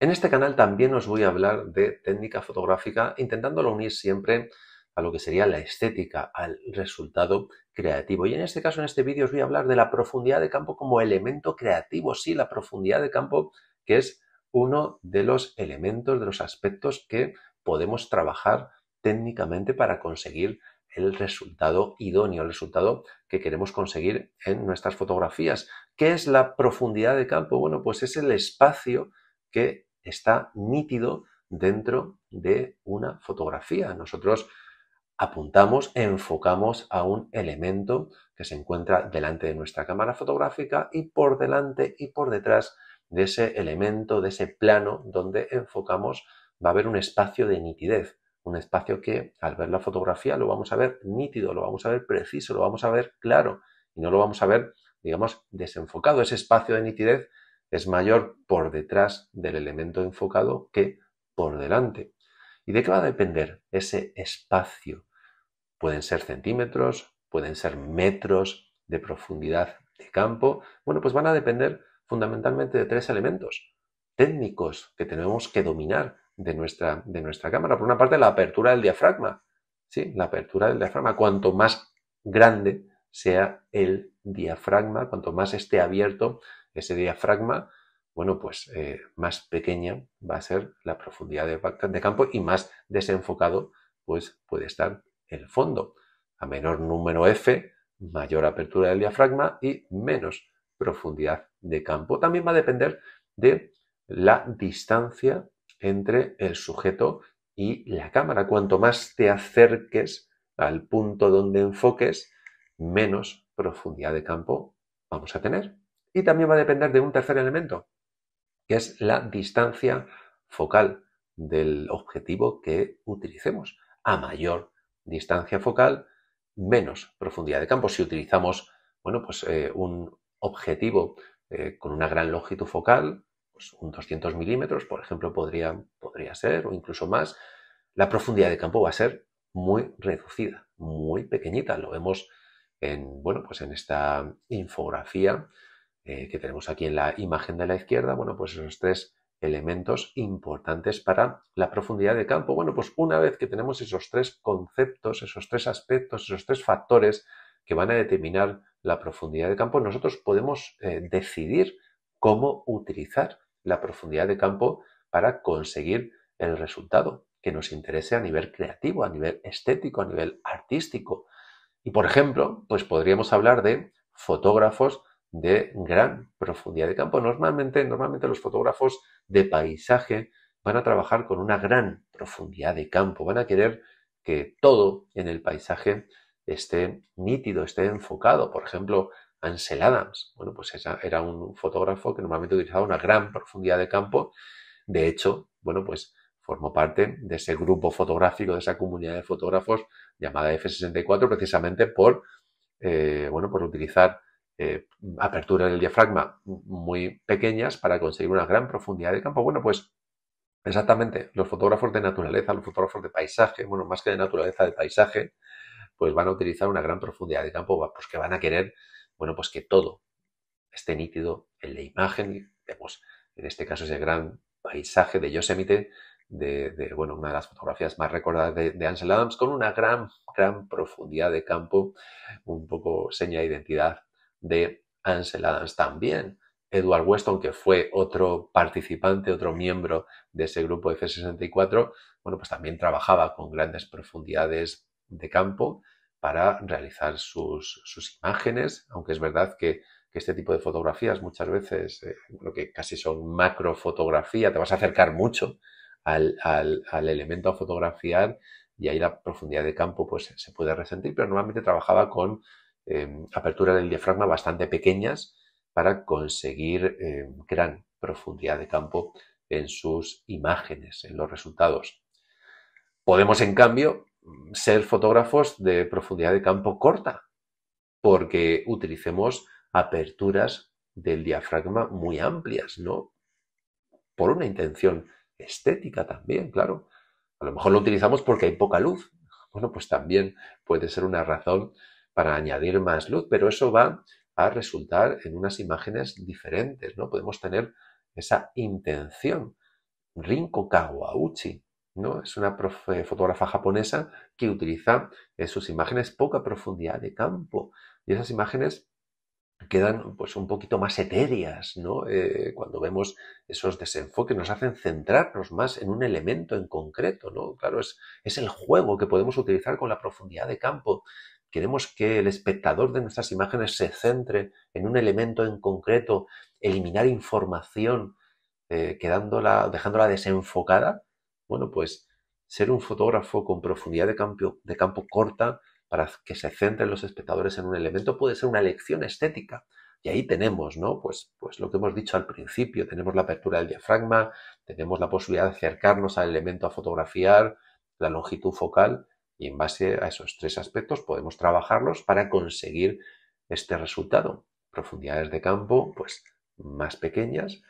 En este canal también os voy a hablar de técnica fotográfica, intentándolo unir siempre a lo que sería la estética, al resultado creativo. Y en este caso, en este vídeo, os voy a hablar de la profundidad de campo como elemento creativo. Sí, la profundidad de campo que es uno de los elementos, de los aspectos que podemos trabajar técnicamente para conseguir el resultado idóneo, el resultado que queremos conseguir en nuestras fotografías. ¿Qué es la profundidad de campo? Bueno, pues es el espacio que está nítido dentro de una fotografía. Nosotros apuntamos, enfocamos a un elemento que se encuentra delante de nuestra cámara fotográfica y por delante y por detrás de ese elemento, de ese plano donde enfocamos, va a haber un espacio de nitidez, un espacio que al ver la fotografía lo vamos a ver nítido, lo vamos a ver preciso, lo vamos a ver claro y no lo vamos a ver, digamos, desenfocado. Ese espacio de nitidez es mayor por detrás del elemento enfocado que por delante. ¿Y de qué va a depender ese espacio? Pueden ser centímetros, pueden ser metros de profundidad de campo. Bueno, pues van a depender fundamentalmente de tres elementos técnicos que tenemos que dominar de nuestra, de nuestra cámara. Por una parte, la apertura del diafragma. Sí, la apertura del diafragma. Cuanto más grande sea el diafragma, cuanto más esté abierto ese diafragma, bueno, pues eh, más pequeña va a ser la profundidad de, campo y más desenfocado pues puede estar el fondo. A menor número F, mayor apertura del diafragma y menos profundidad de campo. También va a depender de la distancia entre el sujeto y la cámara. Cuanto más te acerques al punto donde enfoques, menos profundidad de campo vamos a tener también va a depender de un tercer elemento, que es la distancia focal del objetivo que utilicemos. A mayor distancia focal, menos profundidad de campo. Si utilizamos, bueno, pues eh, un objetivo eh, con una gran longitud focal, pues un 200 milímetros, por ejemplo, podría, ser, o incluso más, la profundidad de campo va a ser muy reducida, muy pequeñita. Lo vemos en, pues en esta infografía eh, que tenemos aquí en la imagen de la izquierda, bueno, pues esos tres elementos importantes para la profundidad de campo. Bueno, pues una vez que tenemos esos tres conceptos, esos tres aspectos, esos tres factores que van a determinar la profundidad de campo, nosotros podemos eh, decidir cómo utilizar la profundidad de campo para conseguir el resultado que nos interese a nivel creativo, a nivel estético, a nivel artístico. Y por ejemplo, pues podríamos hablar de fotógrafos de gran profundidad de campo. Normalmente, normalmente los fotógrafos de paisaje van a trabajar con una gran profundidad de campo, van a querer que todo en el paisaje esté nítido, esté enfocado. Por ejemplo, Ansel Adams, bueno, pues era un fotógrafo que normalmente utilizaba una gran profundidad de campo. De hecho, bueno, pues formó parte de ese grupo fotográfico, de esa comunidad de fotógrafos llamada F64, precisamente por, eh, bueno, por utilizar eh, apertura en el diafragma muy pequeñas para conseguir una gran profundidad de campo. Bueno, pues exactamente, los fotógrafos de naturaleza, los fotógrafos de paisaje, bueno, más que de naturaleza, de paisaje, pues van a utilizar una gran profundidad de campo, pues que van a querer, bueno, pues que todo esté nítido en la imagen. Vemos, en este caso, el gran paisaje de Yosemite, de, bueno, una de las fotografías más recordadas de, de, Ansel Adams, con una gran, gran profundidad de campo, un poco seña de identidad de Ansel Adams también. Edward Weston, que fue otro participante, otro miembro de ese grupo F64, bueno, pues también trabajaba con grandes profundidades de campo para realizar sus, imágenes, aunque es verdad que, este tipo de fotografías muchas veces, eh, lo que casi son macrofotografía, te vas a acercar mucho al, al elemento a fotografiar y ahí la profundidad de campo pues se puede resentir, pero normalmente trabajaba con Em, aperturas del diafragma bastante pequeñas para conseguir em, gran profundidad de campo en sus imágenes, en los resultados. Podemos, en cambio, ser fotógrafos de profundidad de campo corta, porque utilicemos aperturas del diafragma muy amplias, ¿no? Por una intención estética también, claro. A lo mejor lo utilizamos porque hay poca luz. Bueno, pues también puede ser una razón para añadir más luz, pero eso va a resultar en unas imágenes diferentes, ¿no? Podemos tener esa intención. Rinko Kawauchi, ¿no? Es una fotógrafa japonesa que utiliza en eh, sus imágenes poca profundidad de campo y esas imágenes quedan pues un poquito más etéreas, ¿no? Eh, cuando vemos esos desenfoques nos hacen centrarnos más en un elemento en concreto, ¿no? Claro, es, es el juego que podemos utilizar con la profundidad de campo Queremos que el espectador de nuestras imágenes se centre en un elemento en concreto, eliminar información, eh, dejándola desenfocada. Bueno, pues ser un fotógrafo con profundidad de campo, corta para que se centren los espectadores en un elemento puede ser una elección estética. Y ahí tenemos, ¿no? Pues, pues lo que hemos dicho al principio, tenemos la apertura del diafragma, tenemos la posibilidad de acercarnos al elemento a fotografiar, la longitud focal, y en base a esos tres aspectos podemos trabajarlos para conseguir este resultado. Profundidades de campo pues más pequeñas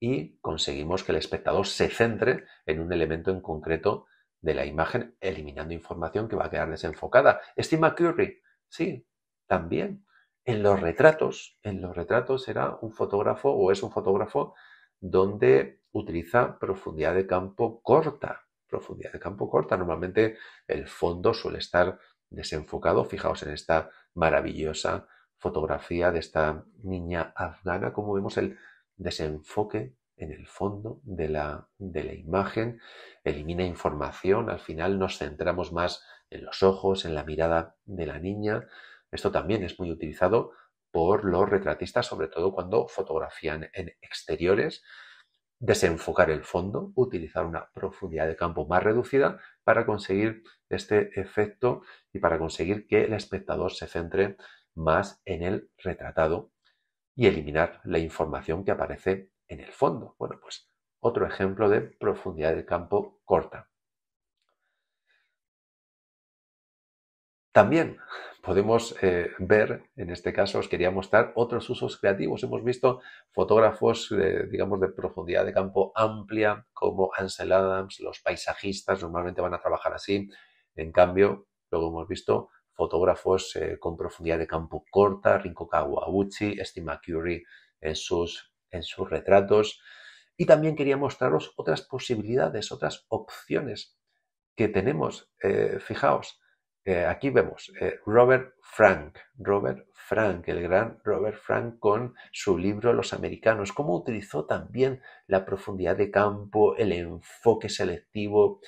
y conseguimos que el espectador se centre en un elemento en concreto de la imagen, eliminando información que va a quedar desenfocada. Estima Curry, sí, también. En los retratos, en los retratos será un fotógrafo o es un fotógrafo donde utiliza profundidad de campo corta, profundidad de campo corta. Normalmente el fondo suele estar desenfocado. Fijaos en esta maravillosa fotografía de esta niña afgana, como vemos el desenfoque en el fondo de la, de la imagen, elimina información, al final nos centramos más en los ojos, en la mirada de la niña. Esto también es muy utilizado por los retratistas, sobre todo cuando fotografían en exteriores, desenfocar el fondo, utilizar una profundidad de campo más reducida para conseguir este efecto y para conseguir que el espectador se centre más en el retratado y eliminar la información que aparece en el fondo. Bueno, pues otro ejemplo de profundidad de campo corta. También podemos eh, ver, en este caso os quería mostrar otros usos creativos. Hemos visto fotógrafos, eh, digamos, de profundidad de campo amplia, como Ansel Adams, los paisajistas normalmente van a trabajar así. En cambio, luego hemos visto fotógrafos eh, con profundidad de campo corta, Rinko Kawauchi, Steve Curie en sus, en sus retratos. Y también quería mostraros otras posibilidades, otras opciones que tenemos. fijaos, eh, aquí vemos eh, Robert Frank, Robert Frank, el gran Robert Frank con su libro Los Americanos, cómo utilizó también la profundidad de campo, el enfoque selectivo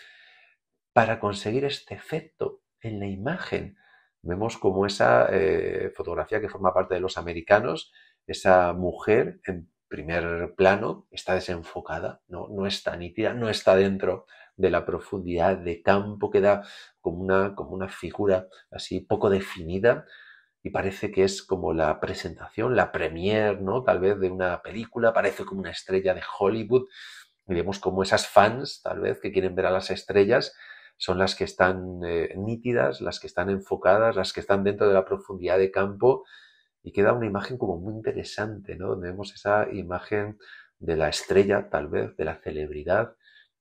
para conseguir este efecto en la imagen. Vemos como esa eh, fotografía que forma parte de Los Americanos, esa mujer en primer plano está desenfocada, no, no está nítida, no está dentro de la profundidad de campo, queda como una, como una figura así poco definida y parece que es como la presentación, la premier, ¿no? Tal vez de una película, parece como una estrella de Hollywood y vemos como esas fans, tal vez, que quieren ver a las estrellas, son las que están eh, nítidas, las que están enfocadas, las que están dentro de la profundidad de campo y queda una imagen como muy interesante, ¿no? Donde vemos esa imagen de la estrella, tal vez, de la celebridad,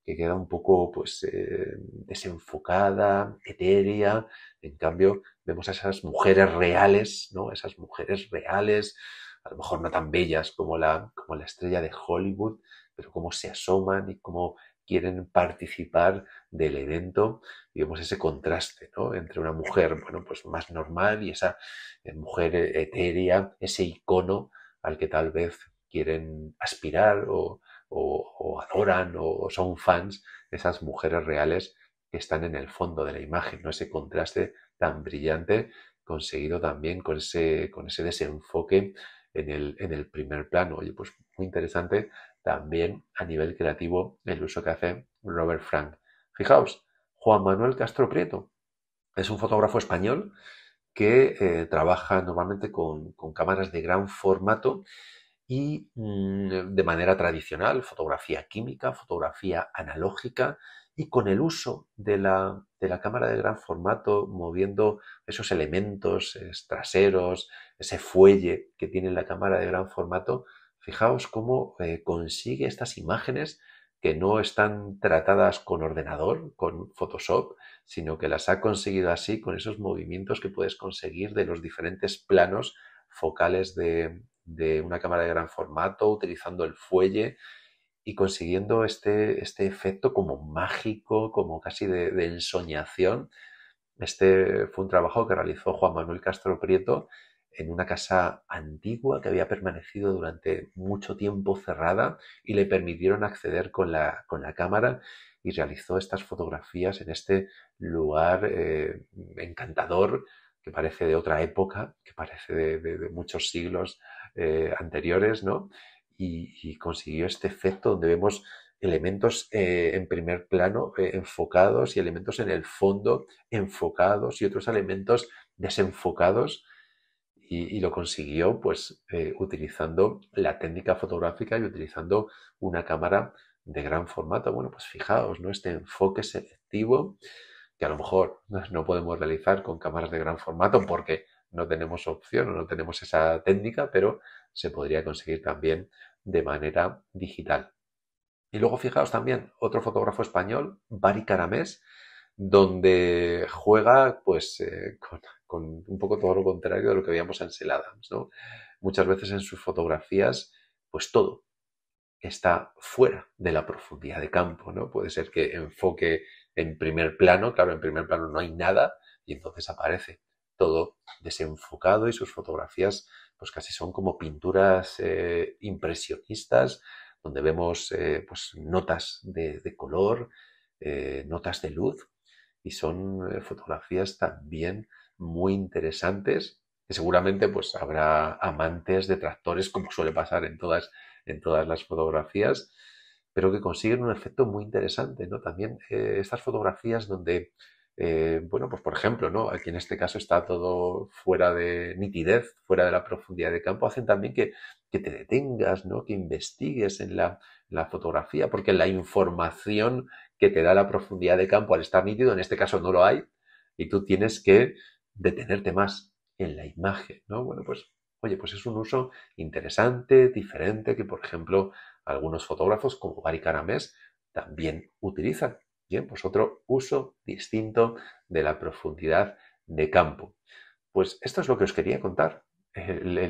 que queda un poco pues eh, desenfocada, etérea. En cambio, vemos a esas mujeres reales, ¿no? Esas mujeres reales, a lo mejor no tan bellas como la, como la estrella de Hollywood, pero cómo se asoman y cómo quieren participar del evento, digamos, ese contraste ¿no? entre una mujer bueno, pues más normal y esa eh, mujer etérea, ese icono al que tal vez quieren aspirar o, o, adoran o, son fans, esas mujeres reales que están en el fondo de la imagen, ¿no? ese contraste tan brillante conseguido también con ese, con ese desenfoque en el, primer plano. Oye, pues muy interesante también a nivel creativo el uso que hace Robert Frank. Fijaos, Juan Manuel Castro Prieto es un fotógrafo español que eh, trabaja normalmente con, cámaras de gran formato y mm, de manera tradicional, fotografía química, fotografía analógica y con el uso de la, de la cámara de gran formato moviendo esos elementos eh, traseros, ese fuelle que tiene la cámara de gran formato, Fijaos cómo eh, consigue estas imágenes que no están tratadas con ordenador, con Photoshop, sino que las ha conseguido así con esos movimientos que puedes conseguir de los diferentes planos focales de, una cámara de gran formato, utilizando el fuelle y consiguiendo este, este, efecto como mágico, como casi de, de ensoñación. Este fue un trabajo que realizó Juan Manuel Castro Prieto en una casa antigua que había permanecido durante mucho tiempo cerrada y le permitieron acceder con la, cámara y realizó estas fotografías en este lugar eh, encantador que parece de otra época, que parece de, muchos siglos eh, anteriores, ¿no? Y, consiguió este efecto donde vemos elementos eh, en primer plano enfocados y elementos en el fondo enfocados y otros elementos desenfocados y, lo consiguió pues eh, utilizando la técnica fotográfica y utilizando una cámara de gran formato. Bueno, pues fijaos, ¿no? Este enfoque selectivo que a lo mejor no podemos realizar con cámaras de gran formato porque no tenemos opción o no tenemos esa técnica, pero se podría conseguir también de manera digital. Y luego fijaos también, otro fotógrafo español, Bari Caramés, donde juega pues eh, con, un poco todo lo contrario de lo que veíamos en Sel Adams, Muchas veces en sus fotografías, pues todo está fuera de la profundidad de campo, ¿no? Puede ser que enfoque en primer plano, claro, en primer plano no hay nada y entonces aparece todo desenfocado y sus fotografías pues casi son como pinturas eh, impresionistas donde vemos eh, pues notas de color, notas de luz y son eh, fotografías también muy interesantes que seguramente pues habrá amantes detractores como suele pasar en todas en todas las fotografías pero que consiguen un efecto muy interesante no también eh, estas fotografías donde eh, bueno pues por ejemplo no aquí en este caso está todo fuera de nitidez fuera de la profundidad de campo hacen también que, te detengas que investigues en la fotografía porque la información que te da la profundidad de campo al estar nítido, en este caso no lo hay, y tú tienes que detenerte más en la imagen, ¿no? Bueno, pues, oye, pues es un uso interesante, diferente, que por ejemplo algunos fotógrafos como Barry Caramés también utilizan. Bien, pues otro uso distinto de la profundidad de campo. Pues esto es lo que os quería contar.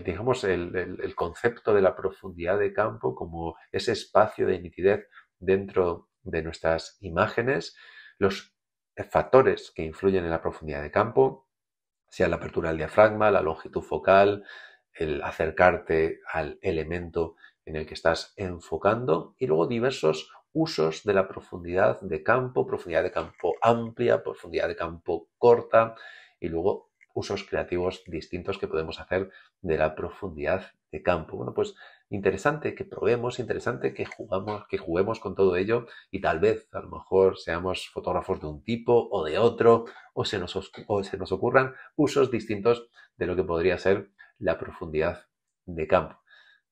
digamos, el, concepto de la profundidad de campo como ese espacio de nitidez dentro de nuestras imágenes, los factores que influyen en la profundidad de campo, sea la apertura del diafragma, la longitud focal, el acercarte al elemento en el que estás enfocando y luego diversos usos de la profundidad de campo, profundidad de campo amplia, profundidad de campo corta y luego usos creativos distintos que podemos hacer de la profundidad de campo. Bueno, pues interesante que probemos, interesante que jugamos, que juguemos con todo ello y tal vez a lo mejor seamos fotógrafos de un tipo o de otro o se nos, o se nos ocurran usos distintos de lo que podría ser la profundidad de campo.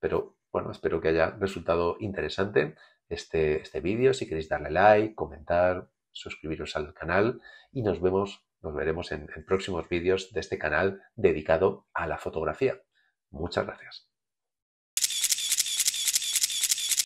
Pero bueno, espero que haya resultado interesante este, este vídeo. Si queréis darle like, comentar, suscribiros al canal y nos vemos, nos veremos en próximos vídeos de este canal dedicado a la fotografía. Muchas gracias.